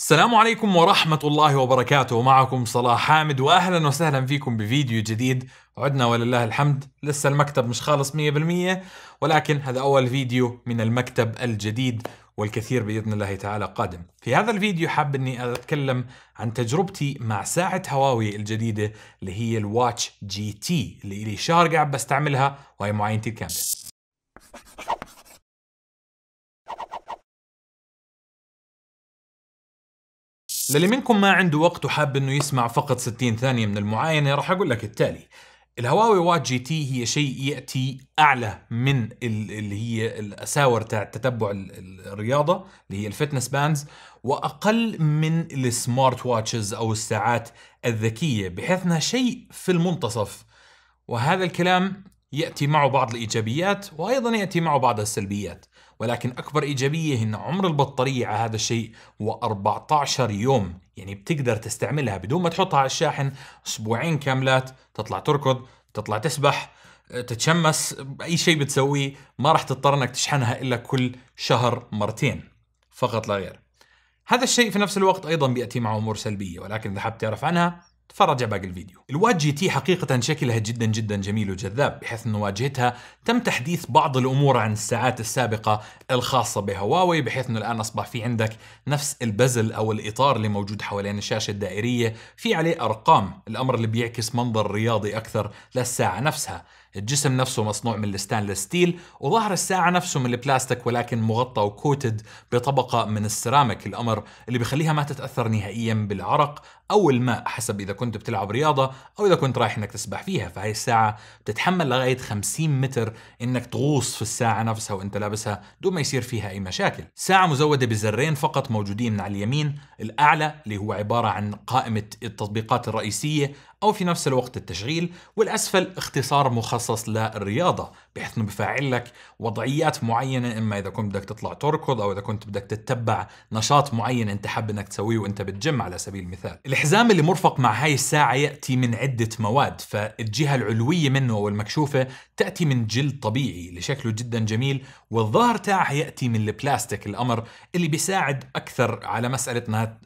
السلام عليكم ورحمة الله وبركاته معكم صلاح حامد وأهلا وسهلا فيكم بفيديو جديد عدنا ولله الحمد لسه المكتب مش خالص 100% ولكن هذا أول فيديو من المكتب الجديد والكثير بإذن الله تعالى قادم في هذا الفيديو حاب أني أتكلم عن تجربتي مع ساعة هواوي الجديدة اللي هي الواتش جي تي اللي لي شهر قاعد بستعملها وهي معاينتي الكاملة للي منكم ما عنده وقت وحاب انه يسمع فقط 60 ثانية من المعاينة راح اقول لك التالي الهواوي وات جي تي هي شيء ياتي اعلى من اللي هي الاساور تاع تتبع الرياضه اللي هي الفتنس باندز واقل من السمارت واتشز او الساعات الذكيه بحيث انها شيء في المنتصف وهذا الكلام ياتي معه بعض الايجابيات وايضا ياتي معه بعض السلبيات ولكن أكبر إيجابية إن عمر البطارية على هذا الشيء هو 14 يوم يعني بتقدر تستعملها بدون ما تحطها على الشاحن أسبوعين كاملات تطلع تركض تطلع تسبح تتشمس أي شيء بتسويه ما راح تضطر أنك تشحنها إلا كل شهر مرتين فقط لا غير هذا الشيء في نفس الوقت أيضا بيأتي معه أمور سلبية ولكن إذا حاب تعرف عنها تفرج على باقي الفيديو الواد جي تي حقيقة شكلها جدا جدا جميل وجذاب بحيث أن واجهتها تم تحديث بعض الأمور عن الساعات السابقة الخاصة بهواوي بحيث أنه الآن أصبح في عندك نفس البزل أو الإطار اللي موجود حوالين الشاشة الدائرية في عليه أرقام الأمر اللي بيعكس منظر رياضي أكثر للساعة نفسها الجسم نفسه مصنوع من الستانلس ستيل وظهر الساعة نفسه من البلاستيك ولكن مغطى وكوتد بطبقة من السيراميك الأمر اللي بخليها ما تتأثر نهائيا بالعرق أو الماء حسب إذا كنت بتلعب رياضة أو إذا كنت رايح إنك تسبح فيها فهي الساعة بتتحمل لغاية 50 متر إنك تغوص في الساعة نفسها وإنت لابسها دون ما يصير فيها أي مشاكل ساعة مزودة بزرين فقط موجودين من على اليمين الأعلى اللي هو عبارة عن قائمة التطبيقات الرئيسية أو في نفس الوقت التشغيل والأسفل اختصار مخصص للرياضة بحيث أنه بفعل لك وضعيات معينة إما إذا كنت بدك تطلع تركض أو إذا كنت بدك تتبع نشاط معين أنت حاب أنك تسويه وأنت بالجيم على سبيل المثال الحزام اللي مرفق مع هاي الساعة يأتي من عدة مواد فالجهة العلوية منه والمكشوفة تأتي من جلد طبيعي اللي شكله جدا جميل والظهر تاعها يأتي من البلاستيك الأمر اللي بيساعد أكثر على مسألة أنها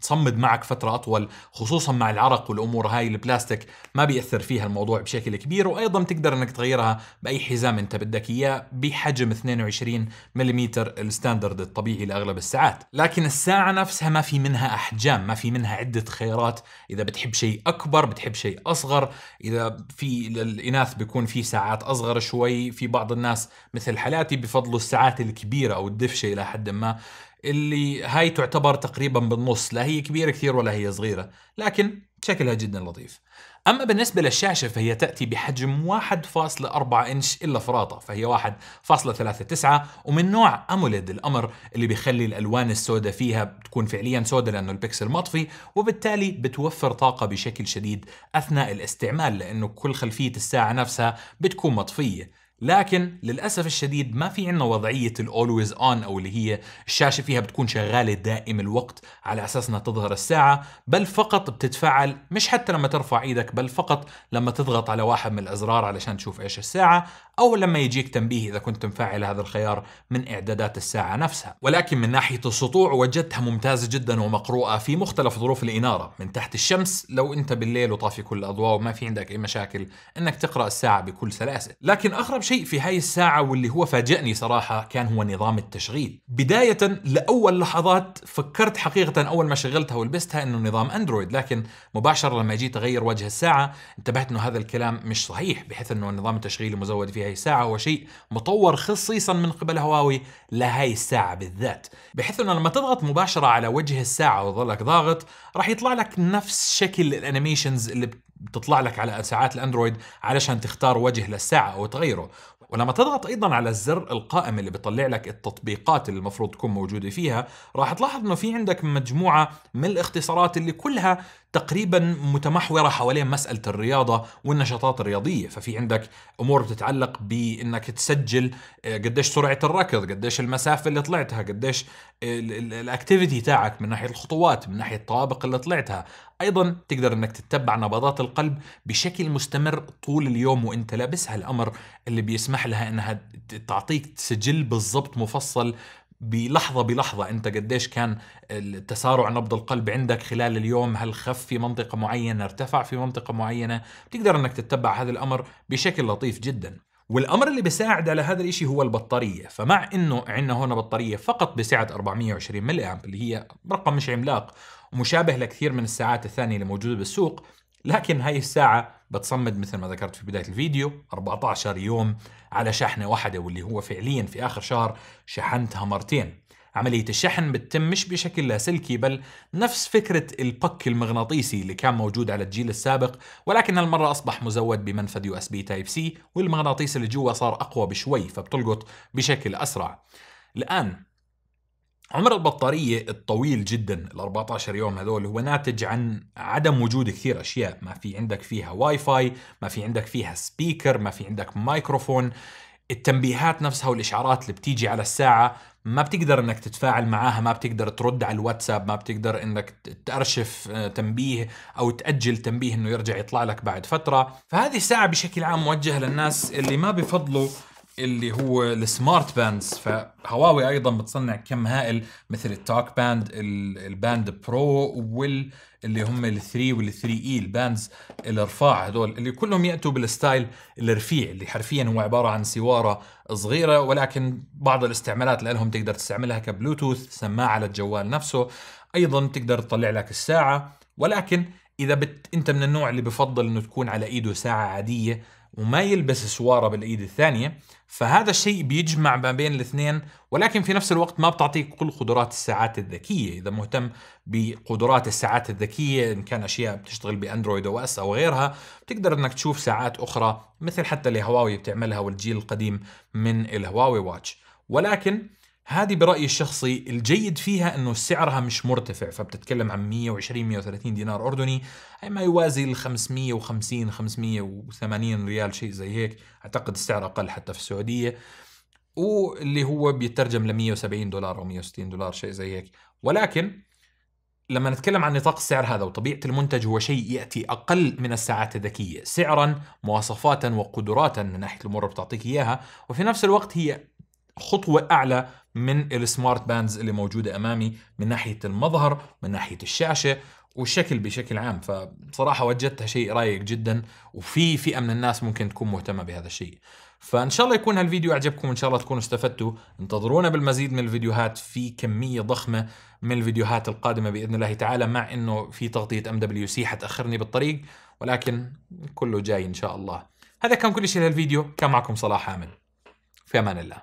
تصمد معك فترة أطول خصوصا مع العرق والأمور هاي اللي البلاستيك ما بيأثر فيها الموضوع بشكل كبير وأيضا تقدر أنك تغيرها بأي حزام أنت بدك إياه بحجم 22 ملم الستاندرد الطبيعي لأغلب الساعات لكن الساعة نفسها ما في منها أحجام ما في منها عدة خيارات إذا بتحب شيء أكبر بتحب شيء أصغر إذا في الإناث بيكون في ساعات أصغر شوي في بعض الناس مثل حالاتي بفضلوا الساعات الكبيرة أو الدفشة إلى حد ما اللي هاي تعتبر تقريبا بالنص لا هي كبيرة كثير ولا هي صغيرة لكن شكلها جدا لطيف أما بالنسبة للشاشة فهي تأتي بحجم 1.4 إنش إلا فراطة فهي 1.39 ومن نوع أموليد الأمر اللي بيخلي الألوان السوداء فيها تكون فعليا سوداء لأنه البكسل مطفي وبالتالي بتوفر طاقة بشكل شديد أثناء الاستعمال لأنه كل خلفية الساعة نفسها بتكون مطفية لكن للاسف الشديد ما في عندنا وضعيه الاولويز اون او اللي هي الشاشه فيها بتكون شغاله دائم الوقت على اساس انها تظهر الساعه بل فقط بتتفعل مش حتى لما ترفع ايدك بل فقط لما تضغط على واحد من الازرار علشان تشوف ايش الساعه او لما يجيك تنبيه اذا كنت مفعل هذا الخيار من اعدادات الساعه نفسها ولكن من ناحيه السطوع وجدتها ممتازه جدا ومقروءه في مختلف ظروف الاناره من تحت الشمس لو انت بالليل وطافي كل الاضواء وما في عندك اي مشاكل انك تقرا الساعه بكل سلاسه لكن اغرب شيء في هاي الساعة واللي هو فاجأني صراحة كان هو نظام التشغيل بداية لأول لحظات فكرت حقيقة أول ما شغلتها ولبستها أنه نظام أندرويد لكن مباشرة لما جيت أغير وجه الساعة انتبهت أنه هذا الكلام مش صحيح بحيث أنه النظام التشغيل المزود في هاي الساعة هو شيء مطور خصيصا من قبل هواوي لهاي الساعة بالذات بحيث أنه لما تضغط مباشرة على وجه الساعة وتظلك ضاغط راح يطلع لك نفس شكل الانيميشنز اللي بتطلع لك على ساعات الاندرويد علشان تختار وجه للساعه او تغيره ولما تضغط ايضا على الزر القائم اللي بيطلع لك التطبيقات اللي المفروض تكون موجوده فيها راح تلاحظ انه في عندك مجموعه من الاختصارات اللي كلها تقريبا متمحوره حوالين مساله الرياضه والنشاطات الرياضيه ففي عندك امور بتتعلق بانك تسجل آه، قديش سرعه الركض قديش المسافه اللي طلعتها قديش الاكتيفيتي تاعك من ناحيه الخطوات من ناحيه الطوابق اللي طلعتها ايضا تقدر انك تتبع نبضات القلب بشكل مستمر طول اليوم وانت لابس هالامر اللي بيسمح لها انها تعطيك سجل بالضبط مفصل بلحظة بلحظة أنت قديش كان تسارع نبض القلب عندك خلال اليوم هل خف في منطقة معينة ارتفع في منطقة معينة تقدر أنك تتبع هذا الأمر بشكل لطيف جداً والامر اللي بيساعد على هذا الشيء هو البطاريه فمع انه عندنا هون بطاريه فقط بسعه 420 ملي امب اللي هي رقم مش عملاق ومشابه لكثير من الساعات الثانيه اللي موجوده بالسوق لكن هاي الساعه بتصمد مثل ما ذكرت في بدايه الفيديو 14 يوم على شحنه واحده واللي هو فعليا في اخر شهر شحنتها مرتين عملية الشحن بتتم مش بشكل لاسلكي بل نفس فكرة البك المغناطيسي اللي كان موجود على الجيل السابق ولكن هالمرة أصبح مزود بمنفذ يو اس بي تايب سي والمغناطيس اللي جوا صار أقوى بشوي فبتلقط بشكل أسرع الآن عمر البطارية الطويل جدا ال 14 يوم هذول هو ناتج عن عدم وجود كثير اشياء، ما في عندك فيها واي فاي، ما في عندك فيها سبيكر، ما في عندك مايكروفون، التنبيهات نفسها والاشعارات اللي بتيجي على الساعه ما بتقدر انك تتفاعل معاها ما بتقدر ترد على الواتساب ما بتقدر انك تارشف آه، تنبيه او تاجل تنبيه انه يرجع يطلع لك بعد فتره فهذه الساعه بشكل عام موجهه للناس اللي ما بفضلوا اللي هو السمارت باندز فهواوي ايضا بتصنع كم هائل مثل التوك باند الباند برو وال اللي هم وال3 اي e، الباندز الرفاع هذول اللي كلهم ياتوا بالستايل الرفيع اللي حرفيا هو عباره عن سواره صغيره ولكن بعض الاستعمالات لهم تقدر تستعملها كبلوتوث سماعه للجوال نفسه ايضا تقدر تطلع لك الساعه ولكن اذا بت... انت من النوع اللي بفضل انه تكون على ايده ساعه عاديه وما يلبس سواره بالايد الثانيه فهذا الشيء بيجمع ما بين الاثنين ولكن في نفس الوقت ما بتعطيك كل قدرات الساعات الذكيه اذا مهتم بقدرات الساعات الذكيه ان كان اشياء بتشتغل باندرويد او اس او غيرها بتقدر انك تشوف ساعات اخرى مثل حتى اللي هواوي بتعملها والجيل القديم من الهواوي واتش ولكن هذه برايي الشخصي الجيد فيها انه سعرها مش مرتفع فبتتكلم عن 120 130 دينار اردني اي ما يوازي ال 550 580 ريال شيء زي هيك اعتقد السعر اقل حتى في السعوديه واللي هو بيترجم ل 170 دولار او 160 دولار شيء زي هيك ولكن لما نتكلم عن نطاق السعر هذا وطبيعه المنتج هو شيء ياتي اقل من الساعات الذكيه سعرا مواصفاتا وقدراتا من ناحيه الامور بتعطيك اياها وفي نفس الوقت هي خطوه اعلى من السمارت باندز اللي موجوده امامي من ناحيه المظهر من ناحيه الشاشه والشكل بشكل عام فبصراحه وجدتها شيء رايق جدا وفي فئه من الناس ممكن تكون مهتمه بهذا الشيء فان شاء الله يكون هالفيديو عجبكم ان شاء الله تكونوا استفدتوا انتظرونا بالمزيد من الفيديوهات في كميه ضخمه من الفيديوهات القادمه باذن الله تعالى مع انه في تغطيه ام دبليو سي حتاخرني بالطريق ولكن كله جاي ان شاء الله هذا كان كل شيء للفيديو كان معكم صلاح حامد في امان الله